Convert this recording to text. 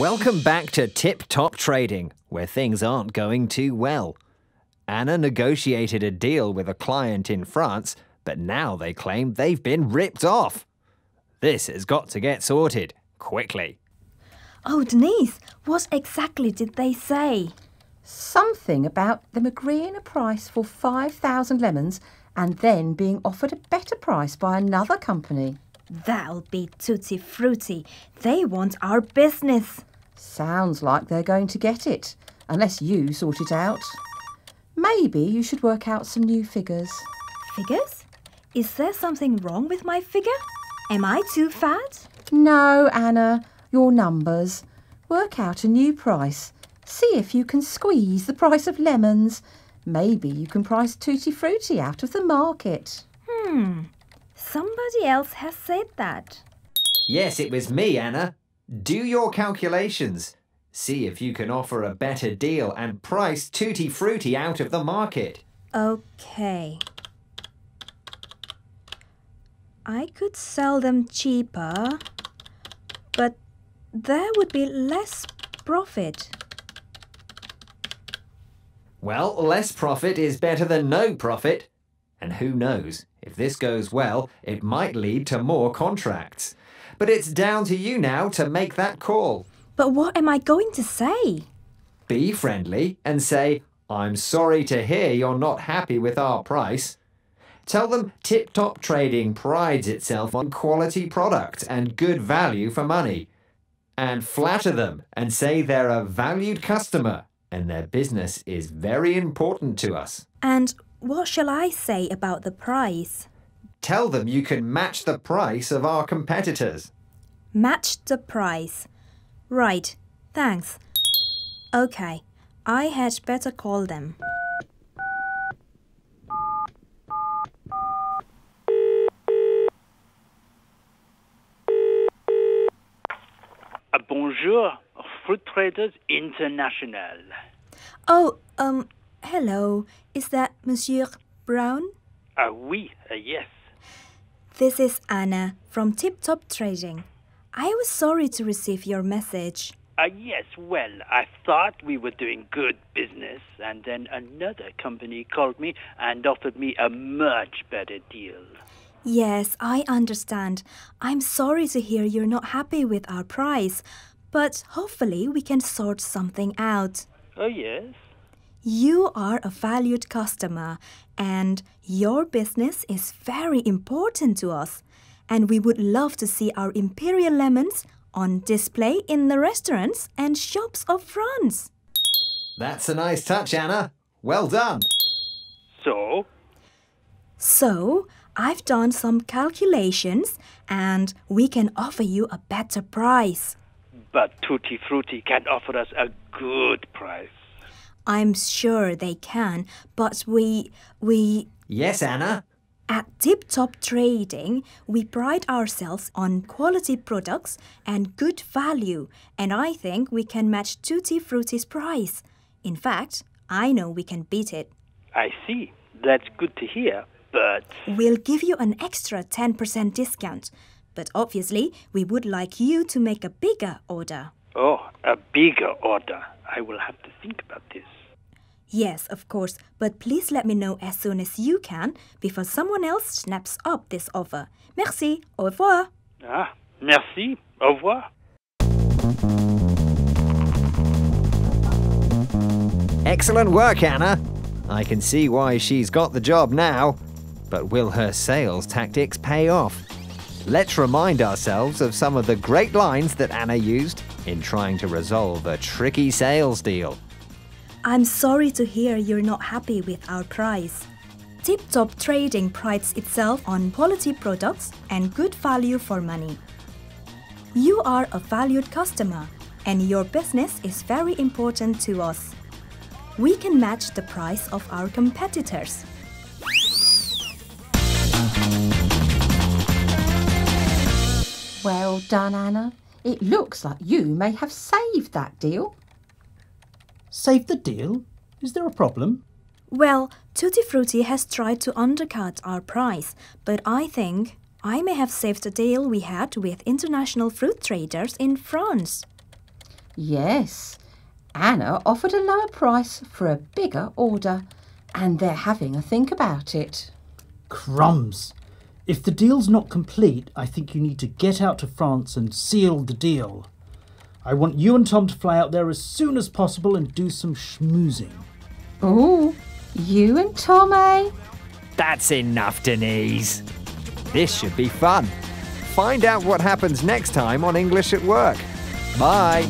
Welcome back to Tip Top Trading, where things aren't going too well. Anna negotiated a deal with a client in France, but now they claim they've been ripped off. This has got to get sorted quickly. Oh, Denise, what exactly did they say? Something about them agreeing a price for 5,000 lemons and then being offered a better price by another company. That'll be tutti frutti. They want our business. Sounds like they're going to get it, unless you sort it out. Maybe you should work out some new figures. Figures? Is there something wrong with my figure? Am I too fat? No, Anna, your numbers. Work out a new price. See if you can squeeze the price of lemons. Maybe you can price Tutti Frutti out of the market. Hmm, somebody else has said that. Yes, it was me, Anna. Do your calculations. See if you can offer a better deal and price Tutti Frutti out of the market. Okay. I could sell them cheaper, but there would be less profit. Well, less profit is better than no profit. And who knows, if this goes well, it might lead to more contracts. But it's down to you now to make that call. But what am I going to say? Be friendly and say, I'm sorry to hear you're not happy with our price. Tell them Tip Top Trading prides itself on quality product and good value for money. And flatter them and say they're a valued customer and their business is very important to us. And what shall I say about the price? Tell them you can match the price of our competitors. Match the price. Right, thanks. Okay, I had better call them. Uh, bonjour, Fruit Traders International. Oh, um, hello. Is that Monsieur Brown? Ah, uh, oui, uh, yes. This is Anna from Tip Top Trading. I was sorry to receive your message. Uh, yes, well, I thought we were doing good business, and then another company called me and offered me a much better deal. Yes, I understand. I'm sorry to hear you're not happy with our price, but hopefully we can sort something out. Oh, yes? You are a valued customer and your business is very important to us. And we would love to see our imperial lemons on display in the restaurants and shops of France. That's a nice touch, Anna. Well done. So? So, I've done some calculations and we can offer you a better price. But Tutti Frutti can offer us a good price. I'm sure they can, but we we Yes, Anna. At Tip Top Trading, we pride ourselves on quality products and good value, and I think we can match Tutti Frutti's price. In fact, I know we can beat it. I see. That's good to hear, but. We'll give you an extra 10% discount, but obviously, we would like you to make a bigger order. Oh, a bigger order. I will have to think about this. Yes, of course, but please let me know as soon as you can before someone else snaps up this offer. Merci, au revoir. Ah, merci, au revoir. Excellent work, Anna. I can see why she's got the job now. But will her sales tactics pay off? Let's remind ourselves of some of the great lines that Anna used in trying to resolve a tricky sales deal. I'm sorry to hear you're not happy with our price. Tip Top Trading prides itself on quality products and good value for money. You are a valued customer and your business is very important to us. We can match the price of our competitors. Well done, Anna. It looks like you may have saved that deal. Saved the deal? Is there a problem? Well, Tutti Frutti has tried to undercut our price, but I think I may have saved the deal we had with international fruit traders in France. Yes, Anna offered a lower price for a bigger order, and they're having a think about it. Crumbs! If the deal's not complete, I think you need to get out to France and seal the deal. I want you and Tom to fly out there as soon as possible and do some schmoozing. Oh, you and Tom, eh? That's enough, Denise. This should be fun. Find out what happens next time on English at Work. Bye.